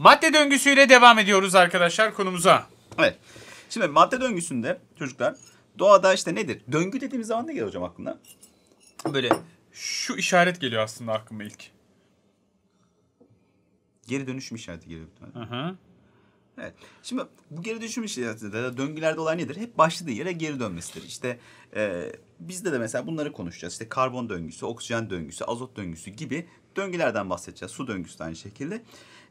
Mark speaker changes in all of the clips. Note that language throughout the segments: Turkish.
Speaker 1: Madde döngüsüyle devam ediyoruz arkadaşlar konumuza. Evet. Şimdi madde döngüsünde çocuklar doğada işte nedir? Döngü dediğimiz zaman ne geliyor hocam aklına? Böyle şu işaret geliyor aslında aklıma ilk. Geri dönüşüm işareti geliyor. Hı hı. Evet. Şimdi bu geri dönüşüm işareti de döngülerde olay nedir? Hep başladığı yere geri dönmesidir. İşte e, bizde de mesela bunları konuşacağız. İşte karbon döngüsü, oksijen döngüsü, azot döngüsü gibi döngülerden bahsedeceğiz. Su döngüsü de aynı şekilde.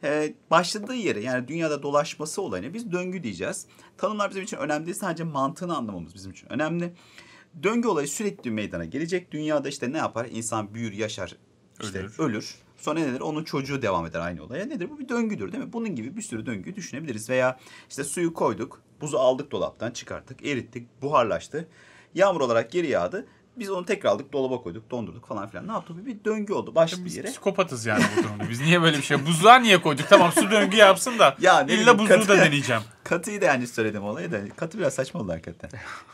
Speaker 1: Ee, başladığı yere yani dünyada dolaşması olayını biz döngü diyeceğiz. Tanımlar bizim için önemli değil sadece mantığını anlamamız bizim için önemli. Döngü olayı sürekli meydana gelecek. Dünyada işte ne yapar? İnsan büyür, yaşar, işte ölür. ölür. Sonra nedir? Onun çocuğu devam eder aynı olaya. Nedir? Bu bir döngüdür değil mi? Bunun gibi bir sürü döngü düşünebiliriz. Veya işte suyu koyduk, buzu aldık dolaptan çıkarttık, erittik, buharlaştı. Yağmur olarak geri yağdı. Biz onu tekrar aldık, dolaba koyduk, dondurduk falan filan. Ne yaptı Bir döngü oldu başlı bir yere. Biz psikopatız yani bu
Speaker 2: durumda. Biz niye böyle bir şey? Buzluğa niye koyduk?
Speaker 1: Tamam su döngü yapsın da. ya ne illa buzluğu da deneyeceğim. Katıyı da yani söyledim olayı da. Katı biraz saçma oldu hakikaten.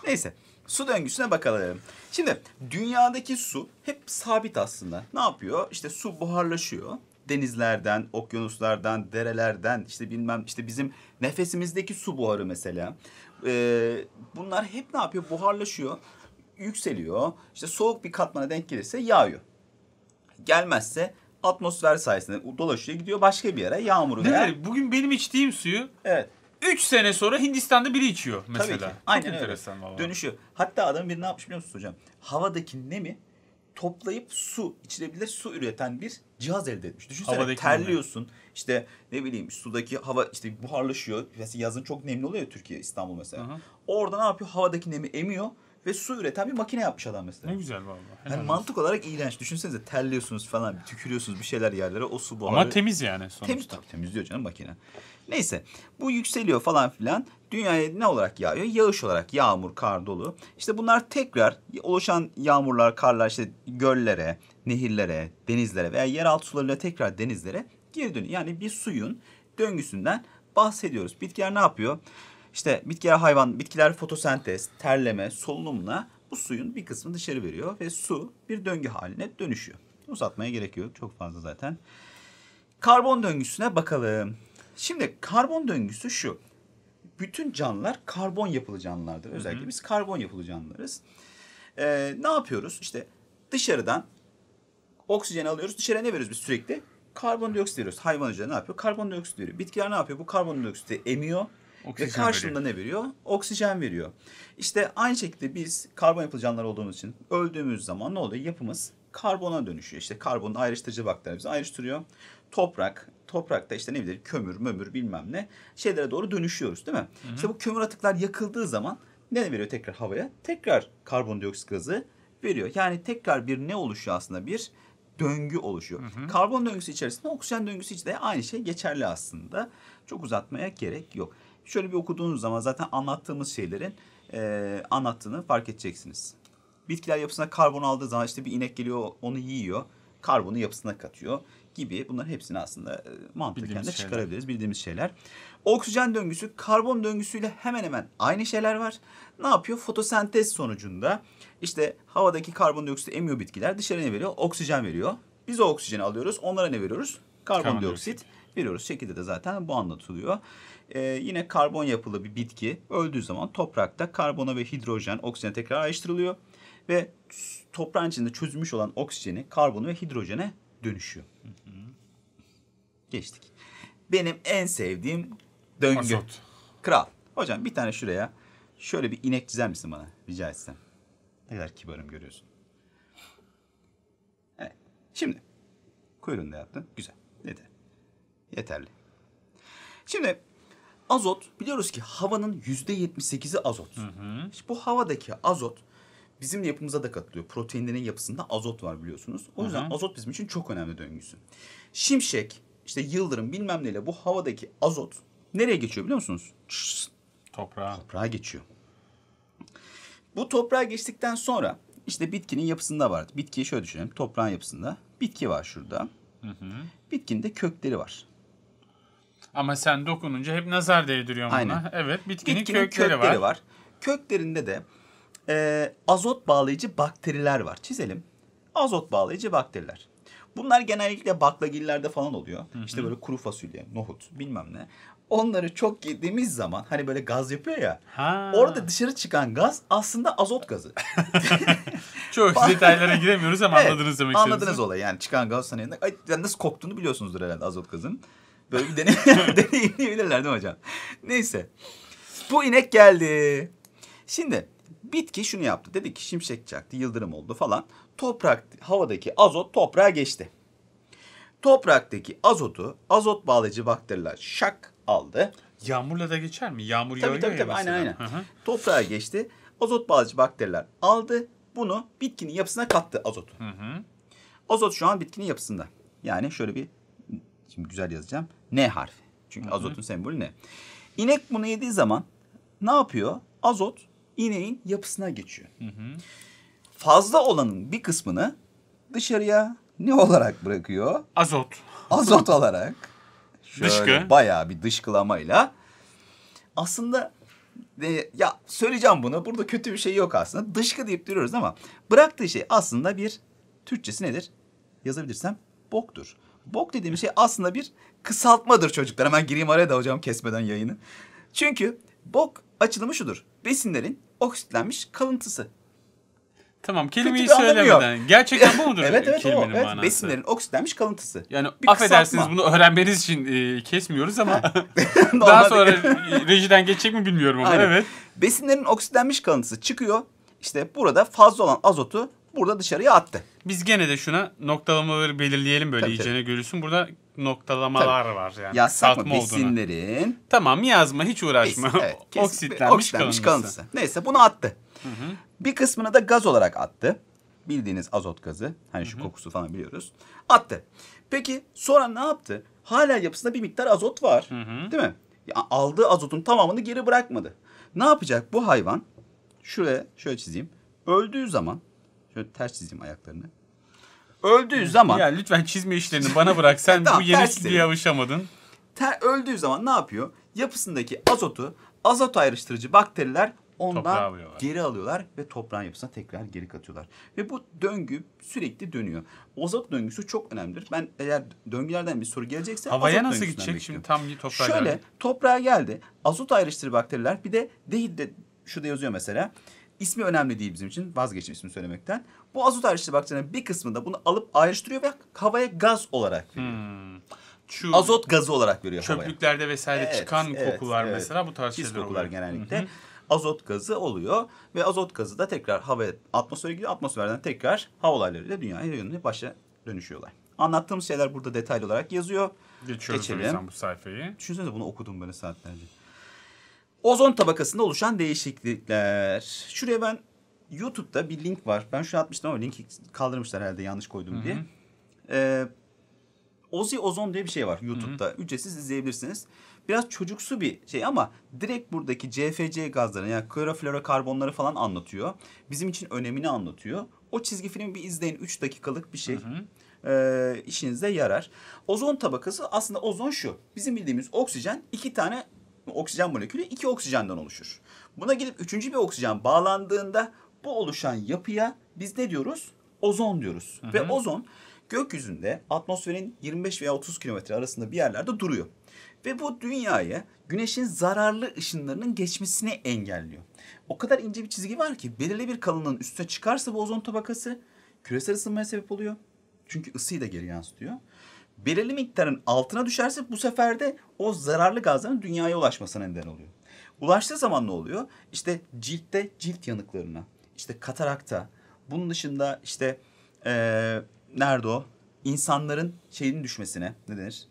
Speaker 1: Neyse. Su döngüsüne bakalım. Şimdi dünyadaki su hep sabit aslında. Ne yapıyor? İşte su buharlaşıyor denizlerden, okyanuslardan, derelerden işte bilmem işte bizim nefesimizdeki su buharı mesela. Ee, bunlar hep ne yapıyor? Buharlaşıyor yükseliyor. İşte soğuk bir katmana denk gelirse yağıyor. Gelmezse atmosfer sayesinde dolaşıyor gidiyor başka bir yere yağmuru veya... Yani bugün benim içtiğim suyu evet.
Speaker 2: 3 sene sonra Hindistan'da biri içiyor mesela. Tabii ki. Aynen Çok öyle. Dönüşüyor.
Speaker 1: Hatta adam bir ne yapmış biliyor musunuz hocam? Havadaki nemi toplayıp su içilebilir su üreten bir cihaz elde etmiş. Düşünsene Havadaki terliyorsun. Mi? İşte ne bileyim sudaki hava işte buharlaşıyor. Mesela yazın çok nemli oluyor ya Türkiye İstanbul mesela. Hı hı. Orada ne yapıyor? Havadaki nemi emiyor ve su üreten bir makine yapmış adam mesela. Ne güzel valla. Yani mantık olarak iğrenç. Düşünsenize terliyorsunuz falan, tükürüyorsunuz bir şeyler yerlere o su bu. Ama temiz yani sonuçta. Temiz tabii temizliyor canım makine. Neyse bu yükseliyor falan filan. Dünyaya ne olarak yağıyor? Yağış olarak yağmur, kar dolu. İşte bunlar tekrar oluşan yağmurlar, karlar işte göllere, nehirlere, denizlere veya yeraltı sularıyla tekrar denizlere geri dönüyor. Yani bir suyun döngüsünden bahsediyoruz. Bitkiler ne yapıyor? İşte bitkiler hayvan, bitkiler fotosentez, terleme, solunumla bu suyun bir kısmını dışarı veriyor ve su bir döngü haline dönüşüyor. Uzatmaya gerek yok çok fazla zaten. Karbon döngüsüne bakalım. Şimdi karbon döngüsü şu. Bütün canlılar karbon yapılı canlılardır. Özellikle Hı-hı. biz karbon yapılı canlılarız. Ee, ne yapıyoruz? İşte dışarıdan oksijen alıyoruz. dışarı ne veriyoruz biz sürekli? Karbondioksit veriyoruz. Hayvan hücre ne yapıyor? Karbondioksit veriyor. Bitkiler ne yapıyor? Bu karbondioksiti emiyor Oksijen Ve karşılığında veriyor. ne veriyor? Oksijen veriyor. İşte aynı şekilde biz karbon yapılı canlılar olduğumuz için öldüğümüz zaman ne oluyor? Yapımız karbona dönüşüyor. İşte karbonun ayrıştırıcı bakteriler bizi ayrıştırıyor. Toprak, toprakta işte ne bileyim kömür, mömür bilmem ne şeylere doğru dönüşüyoruz değil mi? Hı hı. İşte bu kömür atıklar yakıldığı zaman ne veriyor tekrar havaya? Tekrar karbondioksit gazı veriyor. Yani tekrar bir ne oluşuyor aslında? Bir döngü oluşuyor. Hı hı. Karbon döngüsü içerisinde oksijen döngüsü içinde aynı şey geçerli aslında. Çok uzatmaya gerek yok. Şöyle bir okuduğunuz zaman zaten anlattığımız şeylerin e, anlattığını fark edeceksiniz. Bitkiler yapısına karbon aldığı zaman işte bir inek geliyor onu yiyor. Karbonu yapısına katıyor gibi bunların hepsini aslında e, mantıken bildiğimiz de çıkarabiliriz bildiğimiz şeyler. Oksijen döngüsü karbon döngüsüyle hemen hemen aynı şeyler var. Ne yapıyor? Fotosentez sonucunda işte havadaki karbondioksiti emiyor bitkiler dışarı ne veriyor? Oksijen veriyor. Biz o oksijeni alıyoruz onlara ne veriyoruz? Karbondioksit. Karbondioksit veriyoruz. Şekilde de zaten bu anlatılıyor. Ee, yine karbon yapılı bir bitki öldüğü zaman toprakta karbona ve hidrojen, oksijene tekrar ayrıştırılıyor. Ve toprağın içinde çözülmüş olan oksijeni, karbonu ve hidrojene dönüşüyor. Geçtik. Benim en sevdiğim döngü. Azot. Kral. Hocam bir tane şuraya şöyle bir inek çizer misin bana rica etsem? Ne kadar kibarım görüyorsun. Evet. Şimdi kuyruğunu da yaptın. Güzel. Neden? Yeterli. Şimdi azot biliyoruz ki havanın yüzde yetmiş sekizi azot. Hı hı. İşte bu havadaki azot bizim yapımıza da katılıyor. Proteinlerin yapısında azot var biliyorsunuz. O yüzden hı hı. azot bizim için çok önemli döngüsü. Şimşek işte yıldırım bilmem neyle bu havadaki azot nereye geçiyor biliyor musunuz? Toprağa. Toprağa geçiyor. Bu toprağa geçtikten sonra işte bitkinin yapısında vardı. Bitkiyi şöyle düşünelim. Toprağın yapısında bitki var şurada. Hı hı. Bitkinin de kökleri var.
Speaker 2: Ama sen dokununca hep nazar değdiriyorsun Aynen. Evet bitkinin, bitkinin kökleri, kökleri var. var.
Speaker 1: Köklerinde de e, azot bağlayıcı bakteriler var. Çizelim. Azot bağlayıcı bakteriler. Bunlar genellikle baklagillerde falan oluyor. Hı hı. İşte böyle kuru fasulye, nohut bilmem ne. Onları çok yediğimiz zaman hani böyle gaz yapıyor ya. Ha. Orada dışarı çıkan gaz aslında azot gazı. çok detaylara giremiyoruz ama evet, anladınız demek istediğinizi. Anladınız olay yani çıkan gaz sanayinde. Ay, nasıl koktuğunu biliyorsunuzdur herhalde azot gazın. Böyle bir deney, deneyimleyebilirler değil mi hocam? Neyse. Bu inek geldi. Şimdi bitki şunu yaptı. Dedi ki şimşek çaktı, yıldırım oldu falan. Toprak, havadaki azot toprağa geçti. Topraktaki azotu azot bağlayıcı bakteriler şak aldı. Yağmurla da geçer mi? Yağmur tabii, yağıyor tabii, tabii, mesela. Aynen aynen. Hı Toprağa geçti. Azot bağlayıcı bakteriler aldı. Bunu bitkinin yapısına kattı azotu. Hı hı. Azot şu an bitkinin yapısında. Yani şöyle bir Şimdi güzel yazacağım. N harfi. Çünkü Hı-hı. azotun sembolü ne? İnek bunu yediği zaman ne yapıyor? Azot ineğin yapısına geçiyor. Hı-hı. Fazla olanın bir kısmını dışarıya ne olarak bırakıyor? Azot. Azot olarak. Şöyle Dışkı. Bayağı bir dışkılamayla. Aslında e, ya söyleyeceğim bunu. Burada kötü bir şey yok aslında. Dışkı deyip duruyoruz ama bıraktığı şey aslında bir Türkçesi nedir? Yazabilirsem boktur. Bok dediğim şey aslında bir kısaltmadır çocuklar. Hemen gireyim araya da hocam kesmeden yayını. Çünkü bok açılımı şudur. Besinlerin oksitlenmiş kalıntısı.
Speaker 2: Tamam kelimeyi Kötü bir anlamı Gerçekten bu mudur evet evet o. Evet, manası? besinlerin oksitlenmiş kalıntısı. Yani Bir affedersiniz kısaltma. bunu öğrenmeniz için e, kesmiyoruz ama daha sonra rejiden geçecek mi bilmiyorum ama Aynen. evet. Besinlerin
Speaker 1: oksitlenmiş kalıntısı çıkıyor. İşte burada fazla olan azotu Burada dışarıya attı.
Speaker 2: Biz gene de şuna noktalamaları belirleyelim böyle tabii, iyicene tabii. görülsün. Burada noktalamalar tabii. var yani. Yazsak mı besinlerin? Olduğunu. Tamam yazma hiç uğraşma. Besin, evet, kesin, oksitlenmiş, oksitlenmiş kalıntısı. kalıntısı.
Speaker 1: Neyse bunu attı. Hı hı. Bir kısmını da gaz olarak attı. Bildiğiniz azot gazı. Hani şu hı hı. kokusu falan biliyoruz. Attı. Peki sonra ne yaptı? Hala yapısında bir miktar azot var. Hı hı. Değil mi? Ya aldığı azotun tamamını geri bırakmadı. Ne yapacak bu hayvan? Şuraya şöyle çizeyim. Öldüğü zaman Şöyle ters çizeyim ayaklarını.
Speaker 2: Öldüğü hmm. zaman... Ya lütfen çizme işlerini bana bırak. Sen tamam, bu yeni stüdyoya
Speaker 1: alışamadın. Ter, öldüğü zaman ne yapıyor? Yapısındaki azotu azot ayrıştırıcı bakteriler ondan geri alıyorlar ve toprağın yapısına tekrar geri katıyorlar. Ve bu döngü sürekli dönüyor. Ozot döngüsü çok önemlidir. Ben eğer döngülerden bir soru gelecekse Havaya azot nasıl gidecek bekliyorum. şimdi
Speaker 2: tam bir toprağa Şöyle geldi.
Speaker 1: toprağa geldi. Azot ayrıştırıcı bakteriler bir de dehidde şurada yazıyor mesela. İsmi önemli değil bizim için. Vazgeçin ismini söylemekten. Bu azot ayrıştırıcı bakterinin bir kısmında bunu alıp ayrıştırıyor ve havaya gaz olarak veriyor. Hmm. Şu azot gazı olarak veriyor çöplüklerde havaya. Çöplüklerde vesaire evet, çıkan evet, kokular evet. mesela bu tarz Pis şeyler kokular oluyor. genellikle. Hı-hı. Azot gazı oluyor ve azot gazı da tekrar hava atmosfere gidiyor. Atmosferden tekrar hava olaylarıyla dünyaya yönünde başa dönüşüyorlar. Anlattığım şeyler burada detaylı olarak yazıyor. Geçiyoruz Geçelim. bu sayfayı. Düşünsene bunu okudum böyle saatlerce. Ozon tabakasında oluşan değişiklikler. Şuraya ben YouTube'da bir link var. Ben şu atmıştım ama linki kaldırmışlar herhalde yanlış koydum Hı-hı. diye. Ee, Ozi Ozon diye bir şey var YouTube'da. Hı-hı. Ücretsiz izleyebilirsiniz. Biraz çocuksu bir şey ama direkt buradaki CFC gazlarını yani kloroflorokarbonları falan anlatıyor. Bizim için önemini anlatıyor. O çizgi filmi bir izleyin. 3 dakikalık bir şey. Hı-hı e, ee, işinize yarar. Ozon tabakası aslında ozon şu. Bizim bildiğimiz oksijen iki tane oksijen molekülü iki oksijenden oluşur. Buna gidip üçüncü bir oksijen bağlandığında bu oluşan yapıya biz ne diyoruz? Ozon diyoruz. Hı hı. Ve ozon gökyüzünde atmosferin 25 veya 30 kilometre arasında bir yerlerde duruyor. Ve bu dünyayı güneşin zararlı ışınlarının geçmesini engelliyor. O kadar ince bir çizgi var ki belirli bir kalınlığın üstüne çıkarsa bu ozon tabakası küresel ısınmaya sebep oluyor. Çünkü ısıyı da geri yansıtıyor belirli miktarın altına düşerse bu sefer de o zararlı gazların dünyaya ulaşmasına neden oluyor. Ulaştığı zaman ne oluyor? İşte ciltte cilt yanıklarına, işte katarakta, bunun dışında işte ee, nerede o? İnsanların şeyinin düşmesine ne denir?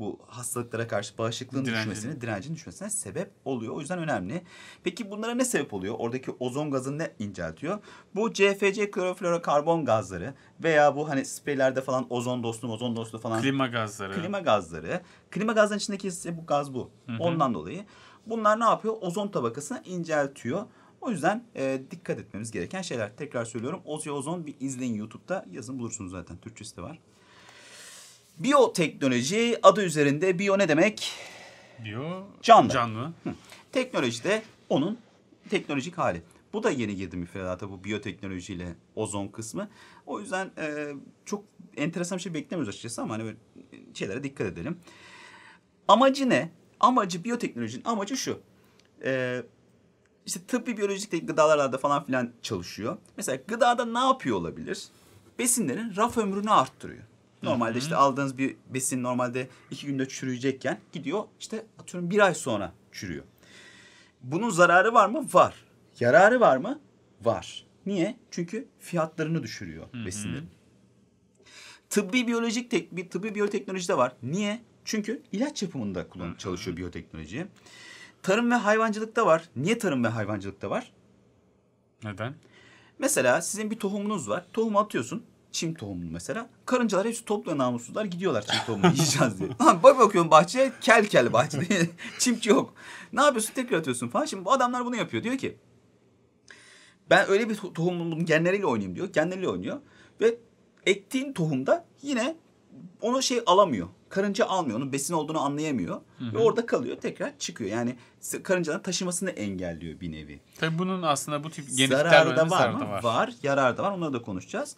Speaker 1: bu hastalıklara karşı bağışıklığın direncin. düşmesine, direncin düşmesine sebep oluyor. O yüzden önemli. Peki bunlara ne sebep oluyor? Oradaki ozon gazını ne inceltiyor? Bu CFC kloroflorokarbon gazları veya bu hani spreylerde falan ozon dostu, ozon dostu falan. Klima
Speaker 2: gazları. Klima
Speaker 1: gazları. Klima gazların içindeki bu gaz bu. Hı-hı. Ondan dolayı. Bunlar ne yapıyor? Ozon tabakasını inceltiyor. O yüzden e, dikkat etmemiz gereken şeyler. Tekrar söylüyorum. Ozya Ozon bir izleyin YouTube'da. Yazın bulursunuz zaten. Türkçesi de var. Biyoteknoloji adı üzerinde biyo ne demek? Biyo canlı. canlı. Teknoloji de onun teknolojik hali. Bu da yeni girdi müfredata bu biyoteknolojiyle ozon kısmı. O yüzden e, çok enteresan bir şey beklemiyoruz açıkçası ama hani böyle e, şeylere dikkat edelim. Amacı ne? Amacı biyoteknolojinin amacı şu. E, işte tıbbi biyolojik gıdalarda falan filan çalışıyor. Mesela gıdada ne yapıyor olabilir? Besinlerin raf ömrünü arttırıyor. Normalde Hı-hı. işte aldığınız bir besin normalde iki günde çürüyecekken gidiyor işte atıyorum bir ay sonra çürüyor. Bunun zararı var mı? Var. Yararı var mı? Var. Niye? Çünkü fiyatlarını düşürüyor Hı-hı. besinlerin. Tıbbi biyolojik tek, bir tıbbi biyoteknoloji de var. Niye? Çünkü ilaç yapımında kullan çalışıyor biyoteknoloji. Tarım ve hayvancılıkta var. Niye tarım ve hayvancılıkta var? Neden? Mesela sizin bir tohumunuz var. Tohumu atıyorsun çim tohumu mesela. Karıncalar hepsi topla namussuzlar gidiyorlar çim tohumunu yiyeceğiz diye. Lan bak bakıyorum bahçeye kel kel bahçede çim yok. Ne yapıyorsun tekrar atıyorsun falan. Şimdi bu adamlar bunu yapıyor diyor ki ben öyle bir tohumun genleriyle oynayayım diyor. Genleriyle oynuyor ve ektiğin tohumda yine onu şey alamıyor. Karınca almıyor. Onun besin olduğunu anlayamıyor. Hı hı. Ve orada kalıyor. Tekrar çıkıyor. Yani karıncadan taşımasını engelliyor bir nevi.
Speaker 2: Tabii bunun aslında bu tip genetik zararı da var mı? Var. var.
Speaker 1: Yarar da var. Onları da konuşacağız.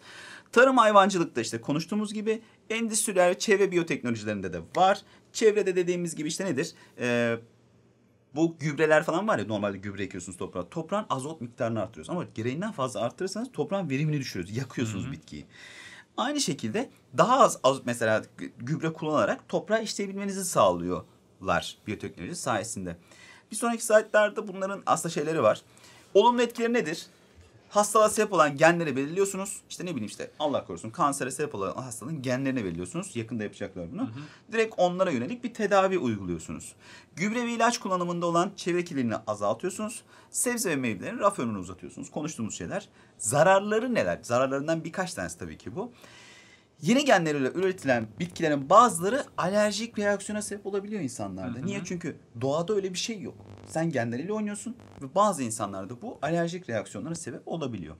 Speaker 1: Tarım hayvancılıkta işte konuştuğumuz gibi endüstriyel ve çevre biyoteknolojilerinde de var. Çevrede dediğimiz gibi işte nedir? Ee, bu gübreler falan var ya normalde gübre ekiyorsunuz toprağa. Toprağın azot miktarını artırıyorsunuz ama gereğinden fazla arttırırsanız toprağın verimini düşürüyoruz. Yakıyorsunuz Hı-hı. bitkiyi. Aynı şekilde daha az azot mesela gübre kullanarak toprağı işleyebilmenizi sağlıyorlar biyoteknoloji sayesinde. Bir sonraki saatlerde bunların aslında şeyleri var. Olumlu etkileri nedir? hastalığa sebep olan genleri belirliyorsunuz. İşte ne bileyim işte Allah korusun kansere sebep olan hastalığın genlerini belirliyorsunuz. Yakında yapacaklar bunu. Hı hı. Direkt onlara yönelik bir tedavi uyguluyorsunuz. Gübre ve ilaç kullanımında olan çevre kirliliğini azaltıyorsunuz. Sebze ve meyvelerin raf ömrünü uzatıyorsunuz. Konuştuğumuz şeyler. Zararları neler? Zararlarından birkaç tanesi tabii ki bu. Yeni genlerle üretilen bitkilerin bazıları alerjik reaksiyona sebep olabiliyor insanlarda. Hı hı. Niye? Çünkü doğada öyle bir şey yok. Sen genleriyle oynuyorsun ve bazı insanlarda bu alerjik reaksiyonlara sebep olabiliyor.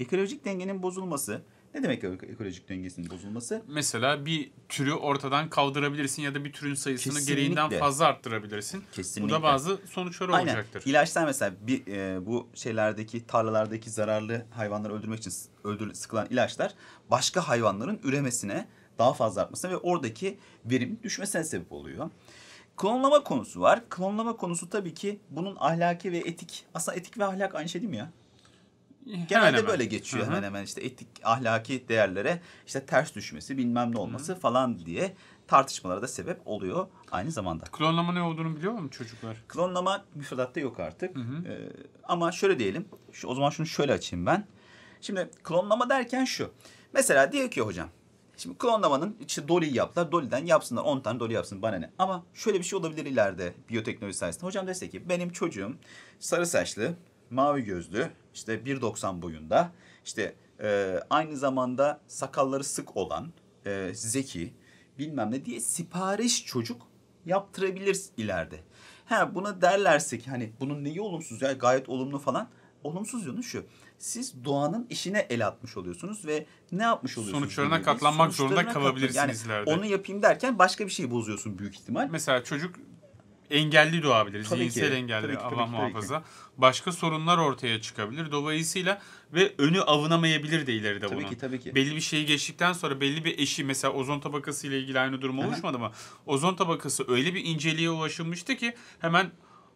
Speaker 1: Ekolojik dengenin bozulması ne demek ekolojik dengesinin bozulması?
Speaker 2: Mesela bir türü ortadan kaldırabilirsin ya da bir türün sayısını Kesinlikle. gereğinden fazla arttırabilirsin. Kesinlikle. Bu da bazı sonuçları Aynen. olacaktır.
Speaker 1: İlaçlar mesela bir, e, bu şeylerdeki tarlalardaki zararlı hayvanları öldürmek için öldür, sıkılan ilaçlar başka hayvanların üremesine daha fazla artmasına ve oradaki verim düşmesine sebep oluyor. Klonlama konusu var. Klonlama konusu tabii ki bunun ahlaki ve etik. Aslında etik ve ahlak aynı şey değil mi ya?
Speaker 2: Genelde hemen böyle geçiyor Hı-hı. hemen
Speaker 1: hemen işte etik ahlaki değerlere işte ters düşmesi bilmem ne olması Hı-hı. falan diye tartışmalara da sebep oluyor aynı zamanda.
Speaker 2: Klonlama ne olduğunu biliyor mu çocuklar?
Speaker 1: Klonlama müfredatta yok artık. Ee, ama şöyle diyelim. Şu, o zaman şunu şöyle açayım ben. Şimdi klonlama derken şu. Mesela diyor ki hocam. Şimdi klonlamanın işte doli yaptılar. doliden yapsınlar. 10 tane doli yapsın bana ne. Ama şöyle bir şey olabilir ileride biyoteknoloji sayesinde. Hocam dese ki benim çocuğum sarı saçlı, mavi gözlü, işte 1.90 boyunda işte e, aynı zamanda sakalları sık olan e, zeki bilmem ne diye sipariş çocuk yaptırabiliriz ileride. Ha buna derlerse ki hani bunun neyi olumsuz ya gayet olumlu falan. Olumsuz yönü şu. Siz doğanın işine el atmış oluyorsunuz ve ne yapmış oluyorsunuz? Sonuçlarına katlanmak zorunda kalabilirsiniz yani ileride. Onu
Speaker 2: yapayım derken başka bir şey bozuyorsun büyük ihtimal. Mesela çocuk engelli doğabilir. Tabii zihinsel ki. engelli tabii ki, tabii ki, muhafaza. Ki. Başka sorunlar ortaya çıkabilir. Dolayısıyla ve önü avunamayabilir de ileride tabii bunun. Ki, tabii ki. Belli bir şeyi geçtikten sonra belli bir eşi mesela ozon tabakası ile ilgili aynı durum oluşmadı mı? Ozon tabakası öyle bir inceliğe ulaşılmıştı ki hemen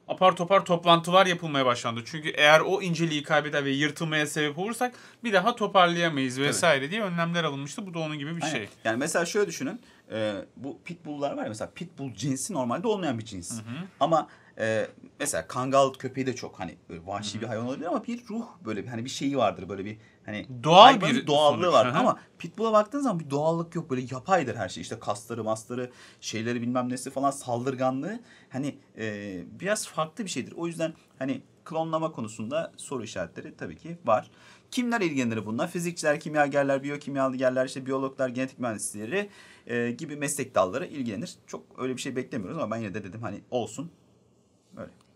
Speaker 2: apar topar toplantılar yapılmaya başlandı. Çünkü eğer o inceliği kaybeder ve yırtılmaya sebep olursak bir daha toparlayamayız vesaire Tabii. diye önlemler alınmıştı. Bu da onun gibi bir Aynen. şey.
Speaker 1: Yani mesela şöyle düşünün. E, bu pitbulllar var ya mesela pitbull cinsi normalde olmayan bir cins. Hı hı. Ama e, mesela kangal köpeği de çok hani böyle vahşi bir hayvan olabilir ama bir ruh böyle bir hani bir şeyi vardır böyle bir hani doğal bir doğallığı var ama pitbull'a baktığın zaman bir doğallık yok böyle yapaydır her şey işte kasları masları şeyleri bilmem nesi falan saldırganlığı hani e, biraz farklı bir şeydir o yüzden hani klonlama konusunda soru işaretleri tabii ki var. Kimler ilgilenir bununla? Fizikçiler, kimyagerler, biyokimyagerler, işte biyologlar, genetik mühendisleri e, gibi meslek dalları ilgilenir. Çok öyle bir şey beklemiyoruz ama ben yine de dedim hani olsun